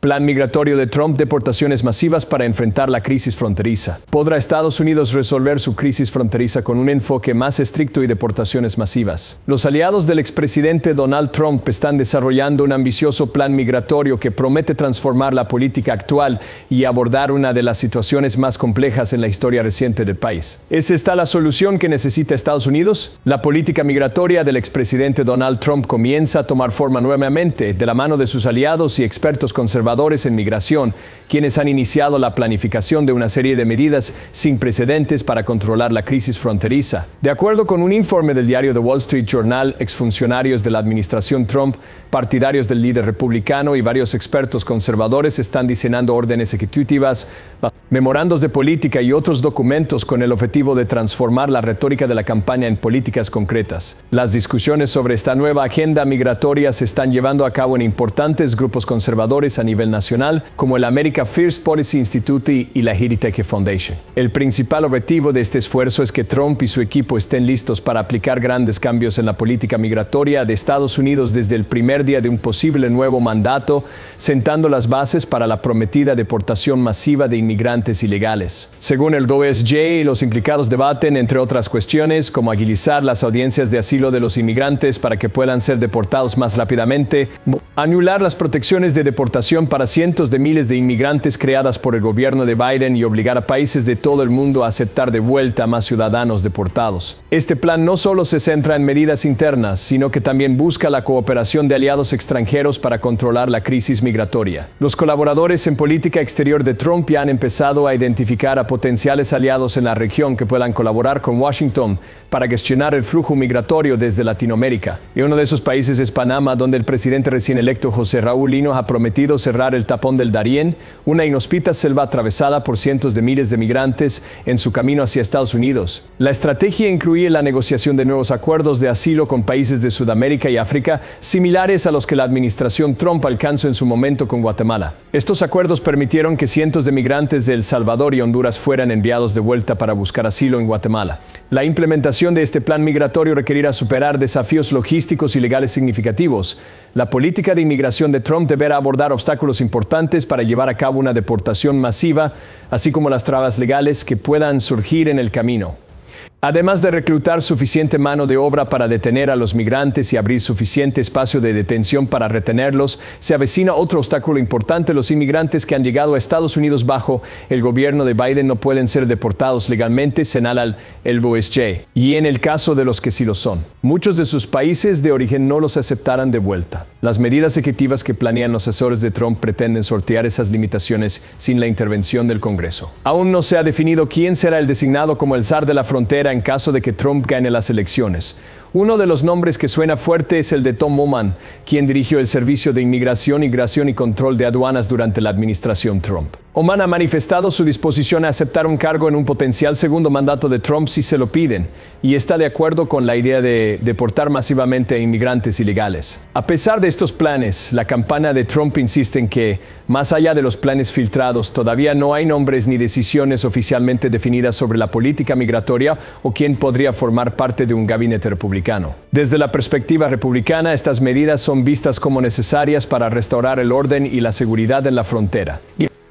Plan migratorio de Trump, deportaciones masivas para enfrentar la crisis fronteriza. ¿Podrá Estados Unidos resolver su crisis fronteriza con un enfoque más estricto y deportaciones masivas? Los aliados del expresidente Donald Trump están desarrollando un ambicioso plan migratorio que promete transformar la política actual y abordar una de las situaciones más complejas en la historia reciente del país. ¿Es esta la solución que necesita Estados Unidos? La política migratoria del expresidente Donald Trump comienza a tomar forma nuevamente de la mano de sus aliados y expertos conservadores conservadores en migración, quienes han iniciado la planificación de una serie de medidas sin precedentes para controlar la crisis fronteriza. De acuerdo con un informe del diario The Wall Street Journal, exfuncionarios de la administración Trump, partidarios del líder republicano y varios expertos conservadores están diseñando órdenes ejecutivas, memorandos de política y otros documentos con el objetivo de transformar la retórica de la campaña en políticas concretas. Las discusiones sobre esta nueva agenda migratoria se están llevando a cabo en importantes grupos conservadores a nivel nacional, como el America First Policy Institute y la Heritage Foundation. El principal objetivo de este esfuerzo es que Trump y su equipo estén listos para aplicar grandes cambios en la política migratoria de Estados Unidos desde el primer día de un posible nuevo mandato, sentando las bases para la prometida deportación masiva de inmigrantes ilegales. Según el OSJ, e los implicados debaten, entre otras cuestiones, como agilizar las audiencias de asilo de los inmigrantes para que puedan ser deportados más rápidamente, anular las protecciones de deportación para cientos de miles de inmigrantes creadas por el gobierno de Biden y obligar a países de todo el mundo a aceptar de vuelta a más ciudadanos deportados. Este plan no solo se centra en medidas internas, sino que también busca la cooperación de aliados extranjeros para controlar la crisis migratoria. Los colaboradores en política exterior de Trump ya han empezado a identificar a potenciales aliados en la región que puedan colaborar con Washington para gestionar el flujo migratorio desde Latinoamérica. Y uno de esos países es Panamá, donde el presidente recién electo José Raúl Lino ha prometido cerrar el tapón del Darién, una inhospita selva atravesada por cientos de miles de migrantes en su camino hacia Estados Unidos. La estrategia incluye la negociación de nuevos acuerdos de asilo con países de Sudamérica y África, similares a los que la administración Trump alcanzó en su momento con Guatemala. Estos acuerdos permitieron que cientos de migrantes de El Salvador y Honduras fueran enviados de vuelta para buscar asilo en Guatemala. La implementación de este plan migratorio requerirá superar desafíos logísticos y legales significativos. La política de inmigración de Trump deberá abordar obstáculos importantes para llevar a cabo una deportación masiva, así como las trabas legales que puedan surgir en el camino. Además de reclutar suficiente mano de obra para detener a los migrantes y abrir suficiente espacio de detención para retenerlos, se avecina otro obstáculo importante. Los inmigrantes que han llegado a Estados Unidos bajo el gobierno de Biden no pueden ser deportados legalmente, señala el BOSJ. y en el caso de los que sí lo son. Muchos de sus países de origen no los aceptarán de vuelta. Las medidas ejecutivas que planean los asesores de Trump pretenden sortear esas limitaciones sin la intervención del Congreso. Aún no se ha definido quién será el designado como el zar de la frontera en caso de que Trump gane las elecciones. Uno de los nombres que suena fuerte es el de Tom Oman, quien dirigió el Servicio de Inmigración, migración y Control de Aduanas durante la administración Trump. Oman ha manifestado su disposición a aceptar un cargo en un potencial segundo mandato de Trump si se lo piden, y está de acuerdo con la idea de deportar masivamente a inmigrantes ilegales. A pesar de estos planes, la campana de Trump insiste en que, más allá de los planes filtrados, todavía no hay nombres ni decisiones oficialmente definidas sobre la política migratoria o quién podría formar parte de un gabinete republicano. Desde la perspectiva republicana, estas medidas son vistas como necesarias para restaurar el orden y la seguridad en la frontera.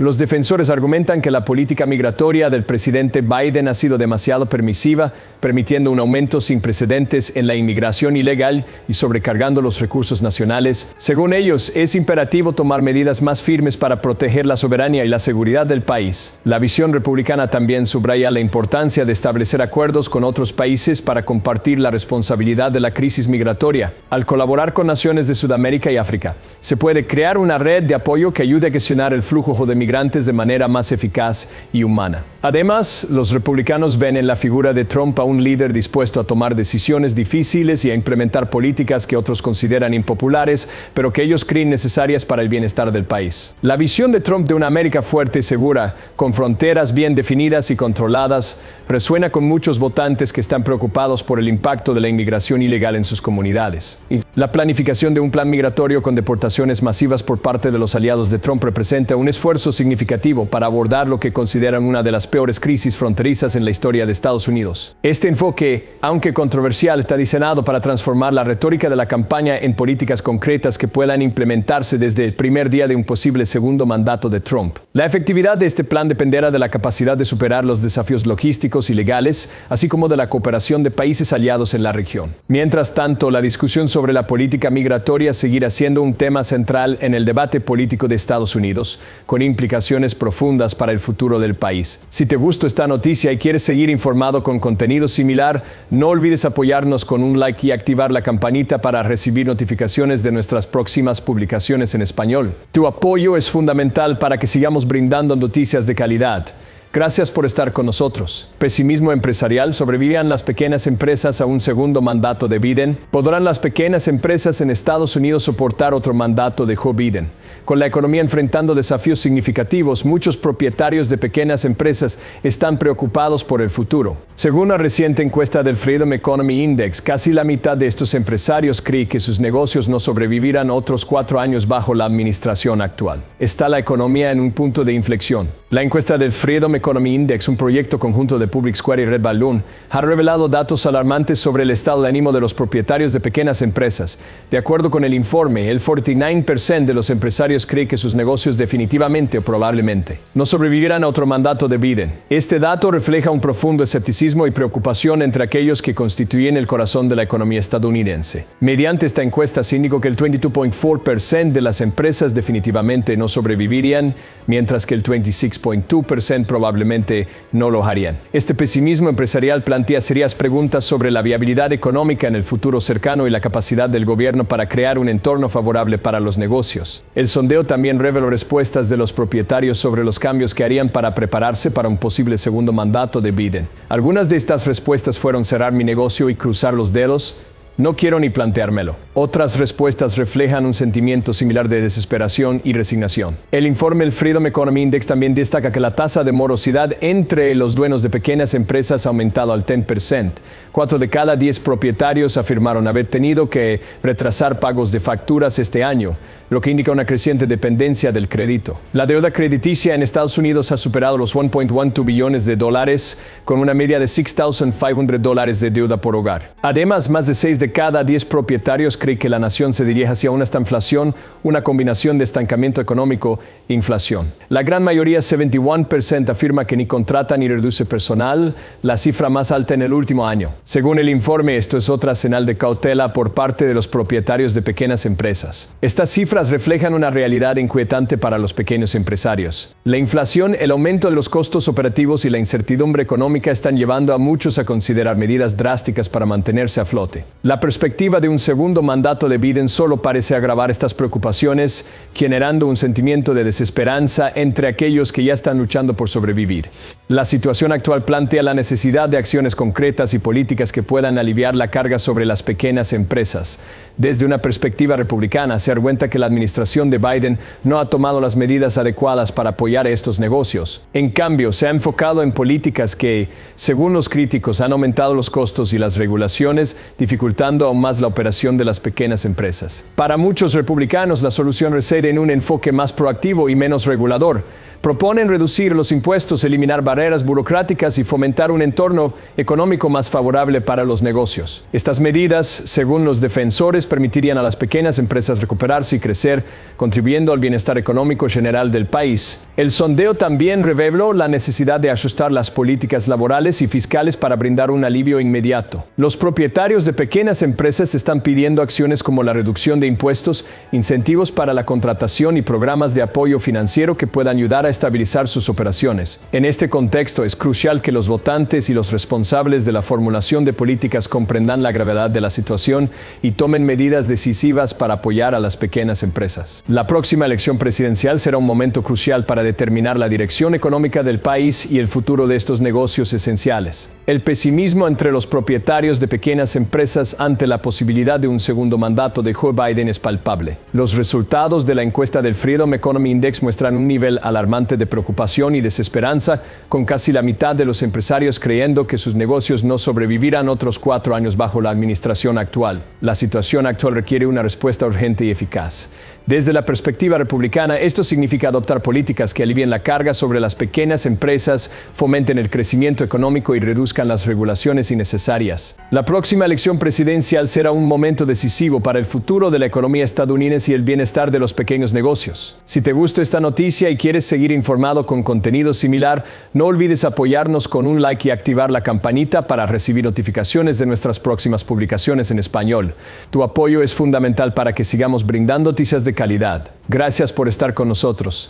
Los defensores argumentan que la política migratoria del presidente Biden ha sido demasiado permisiva, permitiendo un aumento sin precedentes en la inmigración ilegal y sobrecargando los recursos nacionales. Según ellos, es imperativo tomar medidas más firmes para proteger la soberanía y la seguridad del país. La visión republicana también subraya la importancia de establecer acuerdos con otros países para compartir la responsabilidad de la crisis migratoria. Al colaborar con naciones de Sudamérica y África, se puede crear una red de apoyo que ayude a gestionar el flujo de migración de manera más eficaz y humana. Además, los republicanos ven en la figura de Trump a un líder dispuesto a tomar decisiones difíciles y a implementar políticas que otros consideran impopulares, pero que ellos creen necesarias para el bienestar del país. La visión de Trump de una América fuerte y segura, con fronteras bien definidas y controladas, resuena con muchos votantes que están preocupados por el impacto de la inmigración ilegal en sus comunidades. La planificación de un plan migratorio con deportaciones masivas por parte de los aliados de Trump representa un esfuerzo significativo para abordar lo que consideran una de las peores crisis fronterizas en la historia de Estados Unidos. Este enfoque, aunque controversial, está diseñado para transformar la retórica de la campaña en políticas concretas que puedan implementarse desde el primer día de un posible segundo mandato de Trump. La efectividad de este plan dependerá de la capacidad de superar los desafíos logísticos y legales, así como de la cooperación de países aliados en la región. Mientras tanto, la discusión sobre la política migratoria seguirá siendo un tema central en el debate político de Estados Unidos, con implicaciones profundas para el futuro del país. Si te gustó esta noticia y quieres seguir informado con contenido similar, no olvides apoyarnos con un like y activar la campanita para recibir notificaciones de nuestras próximas publicaciones en español. Tu apoyo es fundamental para que sigamos brindando noticias de calidad. Gracias por estar con nosotros. Pesimismo empresarial, ¿Sobrevivían las pequeñas empresas a un segundo mandato de Biden? ¿Podrán las pequeñas empresas en Estados Unidos soportar otro mandato de Joe Biden? Con la economía enfrentando desafíos significativos, muchos propietarios de pequeñas empresas están preocupados por el futuro. Según una reciente encuesta del Freedom Economy Index, casi la mitad de estos empresarios cree que sus negocios no sobrevivirán otros cuatro años bajo la administración actual. Está la economía en un punto de inflexión. La encuesta del Freedom Economy Index, un proyecto conjunto de Public Square y Red Balloon, ha revelado datos alarmantes sobre el estado de ánimo de los propietarios de pequeñas empresas. De acuerdo con el informe, el 49% de los empresarios empresarios cree que sus negocios definitivamente o probablemente no sobrevivirán a otro mandato de Biden. Este dato refleja un profundo escepticismo y preocupación entre aquellos que constituyen el corazón de la economía estadounidense. Mediante esta encuesta se indicó que el 22.4% de las empresas definitivamente no sobrevivirían, mientras que el 26.2% probablemente no lo harían. Este pesimismo empresarial plantea serias preguntas sobre la viabilidad económica en el futuro cercano y la capacidad del gobierno para crear un entorno favorable para los negocios. El el sondeo también reveló respuestas de los propietarios sobre los cambios que harían para prepararse para un posible segundo mandato de Biden. Algunas de estas respuestas fueron cerrar mi negocio y cruzar los dedos, no quiero ni planteármelo. Otras respuestas reflejan un sentimiento similar de desesperación y resignación. El informe El Freedom Economy Index también destaca que la tasa de morosidad entre los dueños de pequeñas empresas ha aumentado al 10%. Cuatro de cada diez propietarios afirmaron haber tenido que retrasar pagos de facturas este año, lo que indica una creciente dependencia del crédito. La deuda crediticia en Estados Unidos ha superado los 1.12 billones de dólares, con una media de 6.500 dólares de deuda por hogar. Además, más de seis de cada 10 propietarios cree que la nación se dirige hacia una estanflación, una combinación de estancamiento económico e inflación. La gran mayoría, 71%, afirma que ni contrata ni reduce personal, la cifra más alta en el último año. Según el informe, esto es otra señal de cautela por parte de los propietarios de pequeñas empresas. Estas cifras reflejan una realidad inquietante para los pequeños empresarios. La inflación, el aumento de los costos operativos y la incertidumbre económica están llevando a muchos a considerar medidas drásticas para mantenerse a flote. La la perspectiva de un segundo mandato de Biden solo parece agravar estas preocupaciones, generando un sentimiento de desesperanza entre aquellos que ya están luchando por sobrevivir. La situación actual plantea la necesidad de acciones concretas y políticas que puedan aliviar la carga sobre las pequeñas empresas. Desde una perspectiva republicana, se argumenta que la administración de Biden no ha tomado las medidas adecuadas para apoyar estos negocios. En cambio, se ha enfocado en políticas que, según los críticos, han aumentado los costos y las regulaciones, dificultando aún más la operación de las pequeñas empresas. Para muchos republicanos, la solución reside en un enfoque más proactivo y menos regulador. Proponen reducir los impuestos, eliminar burocráticas y fomentar un entorno económico más favorable para los negocios. Estas medidas, según los defensores, permitirían a las pequeñas empresas recuperarse y crecer, contribuyendo al bienestar económico general del país. El sondeo también reveló la necesidad de ajustar las políticas laborales y fiscales para brindar un alivio inmediato. Los propietarios de pequeñas empresas están pidiendo acciones como la reducción de impuestos, incentivos para la contratación y programas de apoyo financiero que puedan ayudar a estabilizar sus operaciones. En este contexto, contexto, es crucial que los votantes y los responsables de la formulación de políticas comprendan la gravedad de la situación y tomen medidas decisivas para apoyar a las pequeñas empresas. La próxima elección presidencial será un momento crucial para determinar la dirección económica del país y el futuro de estos negocios esenciales. El pesimismo entre los propietarios de pequeñas empresas ante la posibilidad de un segundo mandato de Joe Biden es palpable. Los resultados de la encuesta del Freedom Economy Index muestran un nivel alarmante de preocupación y desesperanza casi la mitad de los empresarios creyendo que sus negocios no sobrevivirán otros cuatro años bajo la administración actual. La situación actual requiere una respuesta urgente y eficaz. Desde la perspectiva republicana, esto significa adoptar políticas que alivien la carga sobre las pequeñas empresas, fomenten el crecimiento económico y reduzcan las regulaciones innecesarias. La próxima elección presidencial será un momento decisivo para el futuro de la economía estadounidense y el bienestar de los pequeños negocios. Si te gusta esta noticia y quieres seguir informado con contenido similar, no olvides apoyarnos con un like y activar la campanita para recibir notificaciones de nuestras próximas publicaciones en español. Tu apoyo es fundamental para que sigamos brindando noticias de calidad. Gracias por estar con nosotros.